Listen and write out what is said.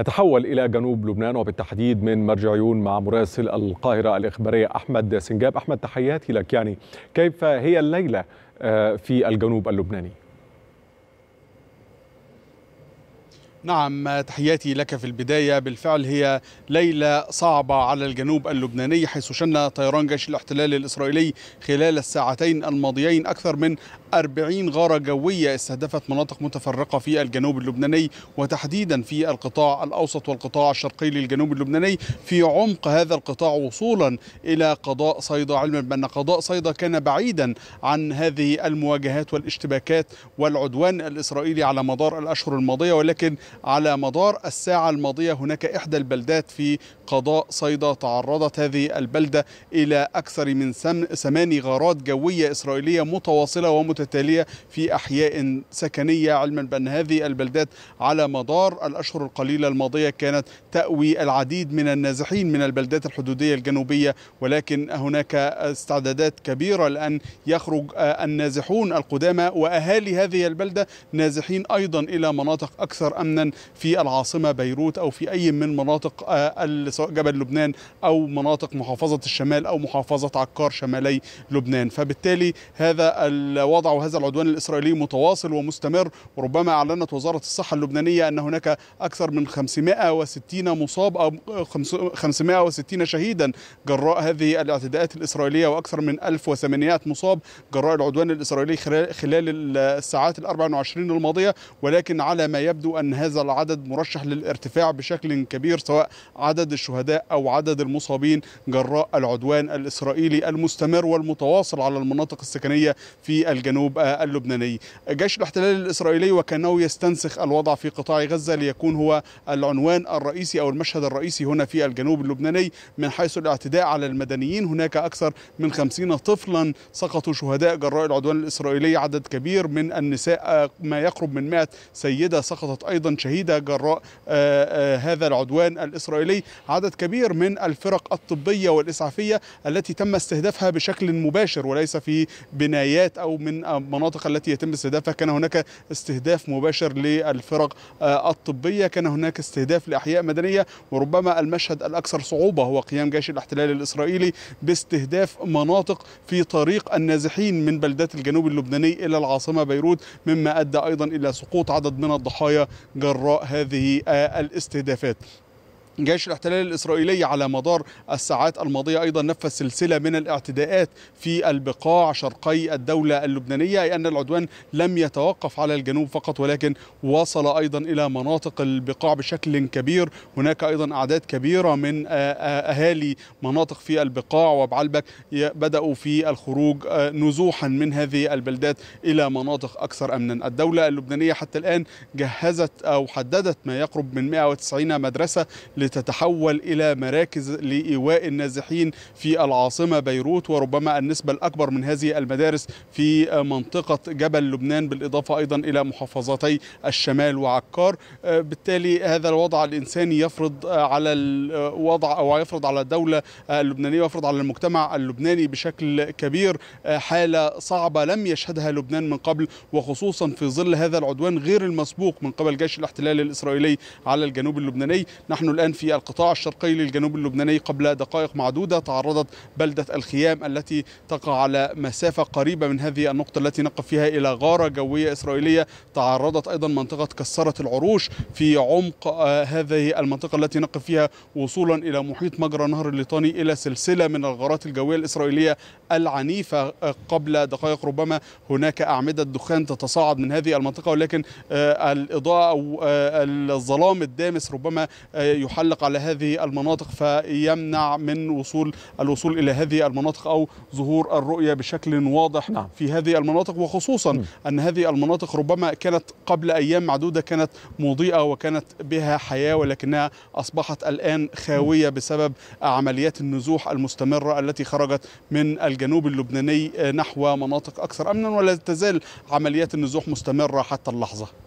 نتحول إلى جنوب لبنان وبالتحديد من مرج عيون مع مراسل القاهرة الإخبارية أحمد سنجاب أحمد تحياتي لك يعني كيف هي الليلة آه، في الجنوب اللبناني نعم تحياتي لك في البداية بالفعل هي ليلة صعبة على الجنوب اللبناني حيث شن طيران جيش الاحتلال الإسرائيلي خلال الساعتين الماضيين أكثر من 40 غارة جوية استهدفت مناطق متفرقة في الجنوب اللبناني وتحديدا في القطاع الأوسط والقطاع الشرقي للجنوب اللبناني في عمق هذا القطاع وصولا إلى قضاء صيدا علما بأن قضاء صيدا كان بعيدا عن هذه المواجهات والاشتباكات والعدوان الإسرائيلي على مدار الأشهر الماضية ولكن على مدار الساعة الماضية هناك إحدى البلدات في قضاء صيدا تعرضت هذه البلدة إلى أكثر من ثماني غارات جوية إسرائيلية متواصلة ومتتالية في أحياء سكنية علما بأن هذه البلدات على مدار الأشهر القليلة الماضية كانت تأوي العديد من النازحين من البلدات الحدودية الجنوبية ولكن هناك استعدادات كبيرة لأن يخرج آه، النازحون القدامى وأهالي هذه البلدة نازحين أيضا إلى مناطق أكثر أمنا امنا في العاصمه بيروت او في اي من مناطق آه، سواء جبل لبنان او مناطق محافظه الشمال او محافظه عكار شمالي لبنان فبالتالي هذا الوضع وهذا العدوان الاسرائيلي متواصل ومستمر وربما اعلنت وزاره الصحه اللبنانيه ان هناك اكثر من 560 مصاب او 560 آه، شهيدا جراء هذه الاعتداءات الاسرائيليه واكثر من 1800 مصاب جراء العدوان الاسرائيلي خلال الساعات ال 24 الماضيه ولكن على ما يبدو ان هذا هذا العدد مرشح للارتفاع بشكل كبير سواء عدد الشهداء أو عدد المصابين جراء العدوان الإسرائيلي المستمر والمتواصل على المناطق السكنية في الجنوب آه، اللبناني جيش الاحتلال الإسرائيلي وكأنه يستنسخ الوضع في قطاع غزة ليكون هو العنوان الرئيسي أو المشهد الرئيسي هنا في الجنوب اللبناني من حيث الاعتداء على المدنيين هناك أكثر من 50 طفلا سقطوا شهداء جراء العدوان الإسرائيلي عدد كبير من النساء آه، ما يقرب من 100 سيدة سقطت أيضا شهيدة جراء آه، آه، هذا العدوان الإسرائيلي عدد كبير من الفرق الطبية والإسعافية التي تم استهدافها بشكل مباشر وليس في بنايات أو من المناطق التي يتم استهدافها كان هناك استهداف مباشر للفرق آه، الطبية كان هناك استهداف لأحياء مدنية وربما المشهد الأكثر صعوبة هو قيام جيش الاحتلال الإسرائيلي باستهداف مناطق في طريق النازحين من بلدات الجنوب اللبناني إلى العاصمة بيروت مما أدى أيضا إلى سقوط عدد من الضحايا جراء هذه آه، الاستهدافات جيش الاحتلال الإسرائيلي على مدار الساعات الماضية أيضا نفذ سلسلة من الاعتداءات في البقاع شرقي الدولة اللبنانية أي أن العدوان لم يتوقف على الجنوب فقط ولكن وصل أيضا إلى مناطق البقاع بشكل كبير هناك أيضا أعداد كبيرة من أهالي مناطق في البقاع وبعلبك بدأوا في الخروج نزوحا من هذه البلدات إلى مناطق أكثر أمنا الدولة اللبنانية حتى الآن جهزت أو حددت ما يقرب من 190 مدرسة لتتحول إلى مراكز لإيواء النازحين في العاصمة بيروت وربما النسبة الأكبر من هذه المدارس في منطقة جبل لبنان بالإضافة أيضا إلى محافظتي الشمال وعكار آه، بالتالي هذا الوضع الإنساني يفرض آه، على الوضع آه، أو يفرض على الدولة اللبنانية ويفرض على المجتمع اللبناني بشكل كبير حالة صعبة لم يشهدها لبنان من قبل وخصوصا في ظل هذا العدوان غير المسبوق من قبل جيش الاحتلال الإسرائيلي على الجنوب اللبناني نحن الآن في القطاع الشرقي للجنوب اللبناني قبل دقائق معدودة تعرضت بلدة الخيام التي تقع على مسافة قريبة من هذه النقطة التي نقف فيها إلى غارة جوية إسرائيلية تعرضت أيضا منطقة كسرة العروش في عمق آه، هذه المنطقة التي نقف فيها وصولا إلى محيط مجرى نهر الليطاني إلى سلسلة من الغارات الجوية الإسرائيلية العنيفة آه، قبل دقائق ربما هناك أعمدة دخان تتصاعد من هذه المنطقة ولكن آه، الإضاءة أو الظلام الدامس ربما يحاول يحلق على هذه المناطق فيمنع من وصول الوصول الى هذه المناطق او ظهور الرؤيه بشكل واضح نعم. في هذه المناطق وخصوصا م. ان هذه المناطق ربما كانت قبل ايام معدوده كانت مضيئه وكانت بها حياه ولكنها اصبحت الان خاويه بسبب عمليات النزوح المستمره التي خرجت من الجنوب اللبناني آه، نحو مناطق اكثر امنا ولا تزال عمليات النزوح مستمره حتى اللحظه